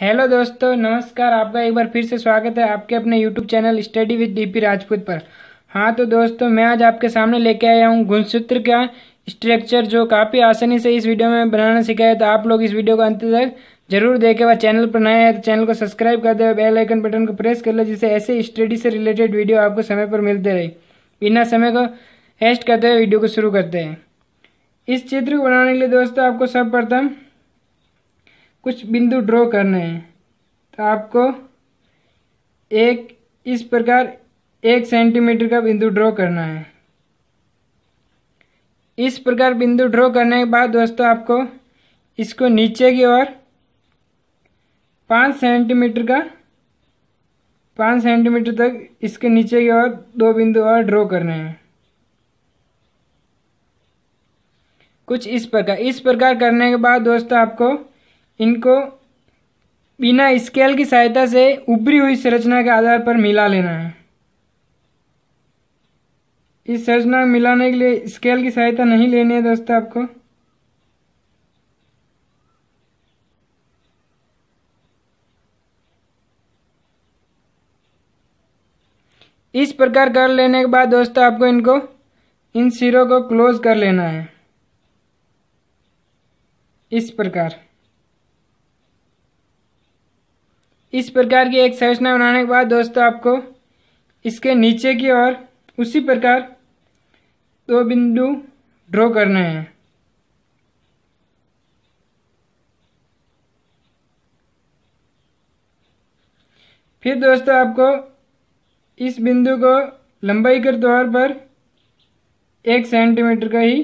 hello दोस्तों नमस्कार आपका एक बार फिर से स्वागत है आपके अपने YouTube channel study with DP Rajput पर हाँ तो दोस्तों मैं आज आपके सामने लेके आया हूँ गुणसूत्र का स्ट्रक्चर जो काफ़ी आसानी से इस वीडियो में बनाना सिखाया तो आप लोग इस वीडियो को अंत तक जरूर देखें व चैनल पर नए हैं तो चैनल को सब्सक्राइब कर दे बेलाइकन बटन को प्रेस कर ले जिससे ऐसे स्टडी से रिलेटेड वीडियो आपको समय पर मिलते रहे बिना समय को एस्ट करते हुए वीडियो को शुरू करते हैं इस चित्र को बनाने के लिए दोस्तों आपको सर्वप्रथम कुछ बिंदु ड्रॉ करने हैं तो आपको एक इस प्रकार एक सेंटीमीटर का बिंदु ड्रॉ करना है इस प्रकार बिंदु ड्रॉ करने के बाद दोस्तों आपको इसको नीचे की ओर पाँच सेंटीमीटर का पाँच सेंटीमीटर तक इसके नीचे की ओर दो बिंदु और ड्रॉ करने हैं कुछ इस प्रकार इस प्रकार करने के बाद दोस्तों आपको इनको बिना स्केल की सहायता से उभरी हुई संरचना के आधार पर मिला लेना है इस संरचना मिलाने के लिए स्केल की सहायता नहीं लेनी है दोस्तों आपको इस प्रकार कर लेने के बाद दोस्तों आपको इनको इन सिरों को क्लोज कर लेना है इस प्रकार इस प्रकार की एक संरचना बनाने के बाद दोस्तों आपको इसके नीचे की ओर उसी प्रकार दो बिंदु ड्रॉ करने हैं फिर दोस्तों आपको इस बिंदु को लंबाई के तौर पर एक सेंटीमीटर का ही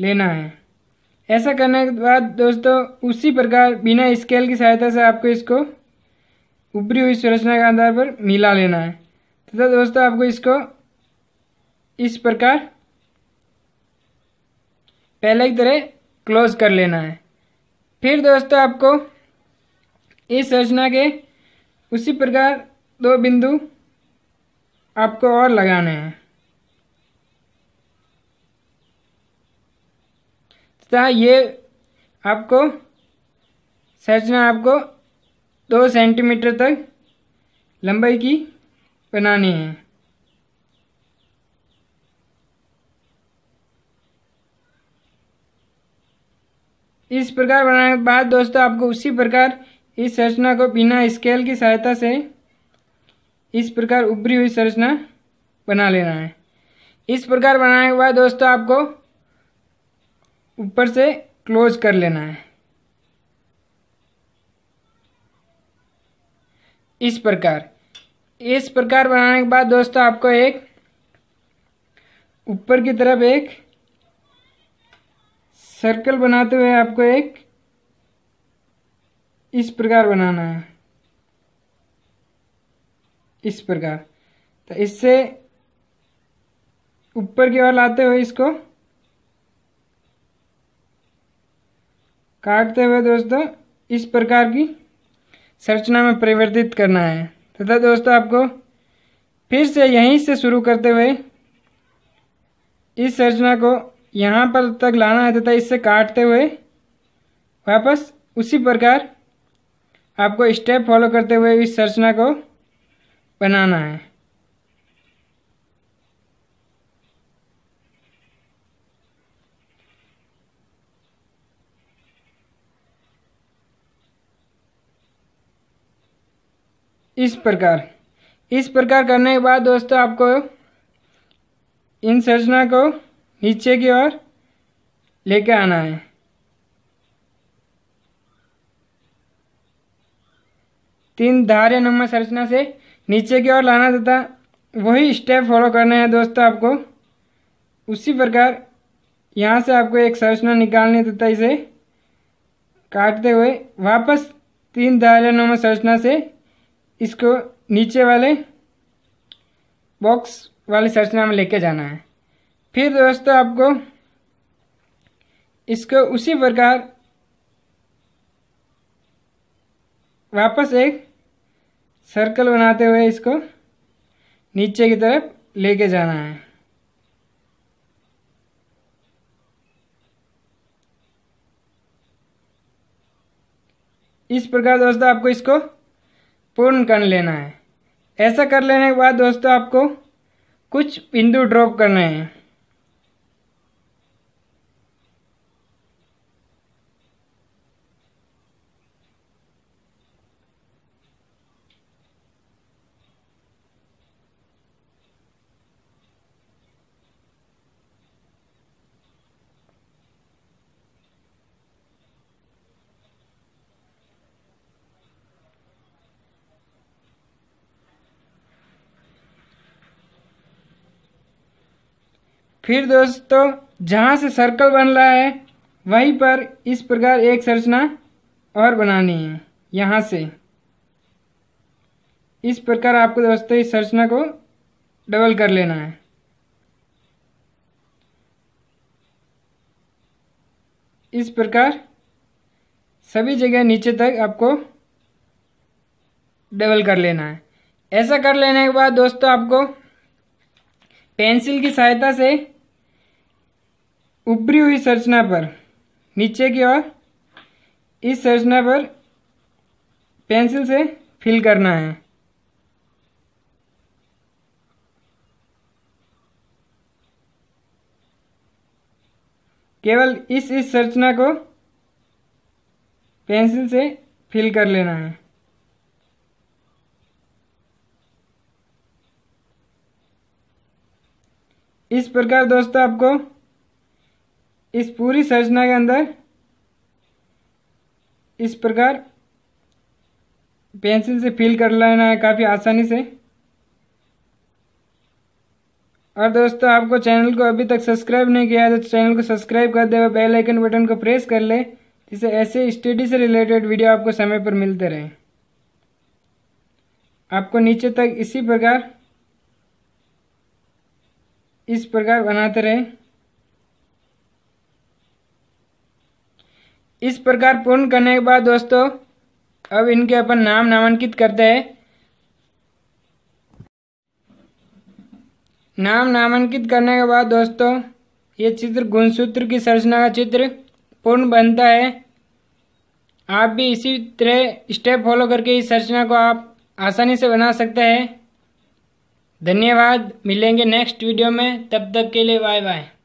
लेना है ऐसा करने के बाद दोस्तों उसी प्रकार बिना स्केल की सहायता से आपको इसको ऊपरी हुई संरचना के आधार पर मिला लेना है तथा तो दोस्तों आपको इसको इस प्रकार पहले की तरह क्लोज कर लेना है फिर दोस्तों आपको इस संरचना के उसी प्रकार दो बिंदु आपको और लगाने हैं तथा ये आपको संरचना आपको दो सेंटीमीटर तक लंबाई की बनानी है इस प्रकार बनाने के बाद दोस्तों आपको उसी प्रकार इस संरचना को बिना स्केल की सहायता से इस प्रकार उभरी हुई संरचना बना लेना है इस प्रकार बनाने के बाद दोस्तों आपको ऊपर से क्लोज कर लेना है इस प्रकार इस प्रकार बनाने के बाद दोस्तों आपको एक ऊपर की तरफ एक सर्कल बनाते हुए आपको एक इस प्रकार बनाना है इस प्रकार तो इससे ऊपर की ओर लाते हुए इसको काटते हुए दोस्तों इस प्रकार की संरचना में परिवर्तित करना है तथा दोस्तों आपको फिर से यहीं से शुरू करते हुए इस संरचना को यहाँ पर तक लाना है तथा इससे काटते हुए वापस उसी प्रकार आपको स्टेप फॉलो करते हुए इस संरचना को बनाना है इस प्रकार इस प्रकार करने के बाद दोस्तों आपको इन संरचना को नीचे की ओर लेके आना है तीन धारे नंबर संरचना से नीचे की ओर लाना तथा वही स्टेप फॉलो करना है दोस्तों आपको उसी प्रकार यहाँ से आपको एक संरचना निकालनी तथा इसे काटते हुए वापस तीन धारे नंबर संरचना से इसको नीचे वाले बॉक्स वाली संरचना में लेके जाना है फिर दोस्तों आपको इसको उसी प्रकार वापस एक सर्कल बनाते हुए इसको नीचे की तरफ लेके जाना है इस प्रकार दोस्तों आपको इसको पूर्ण कर लेना है ऐसा कर लेने के बाद दोस्तों आपको कुछ बिंदु ड्रॉप करने हैं फिर दोस्तों जहाँ से सर्कल बन रहा है वहीं पर इस प्रकार एक संरचना और बनानी है यहाँ से इस प्रकार आपको दोस्तों इस संरचना को डबल कर लेना है इस प्रकार सभी जगह नीचे तक आपको डबल कर लेना है ऐसा कर लेने के बाद दोस्तों आपको पेंसिल की सहायता से उभरी हुई संरचना पर नीचे की ओर इस संरचना पर पेंसिल से फिल करना है केवल इस इस संरचना को पेंसिल से फिल कर लेना है इस प्रकार दोस्तों आपको इस पूरी संरचना के अंदर इस प्रकार पेंसिल से फिल कर लेना है काफ़ी आसानी से और दोस्तों आपको चैनल को अभी तक सब्सक्राइब नहीं किया है तो चैनल को सब्सक्राइब कर दे बेल आइकन बटन को प्रेस कर ले जिससे ऐसे स्टडी से रिलेटेड वीडियो आपको समय पर मिलते रहे आपको नीचे तक इसी प्रकार इस प्रकार बनाते रहें इस प्रकार पूर्ण करने के बाद दोस्तों अब इनके अपन नाम नामांकित करते हैं नाम नामांकित करने के बाद दोस्तों ये चित्र गुणसूत्र की संरचना का चित्र पूर्ण बनता है आप भी इसी तरह स्टेप फॉलो करके इस संरचना को आप आसानी से बना सकते हैं धन्यवाद मिलेंगे नेक्स्ट वीडियो में तब तक के लिए बाय बाय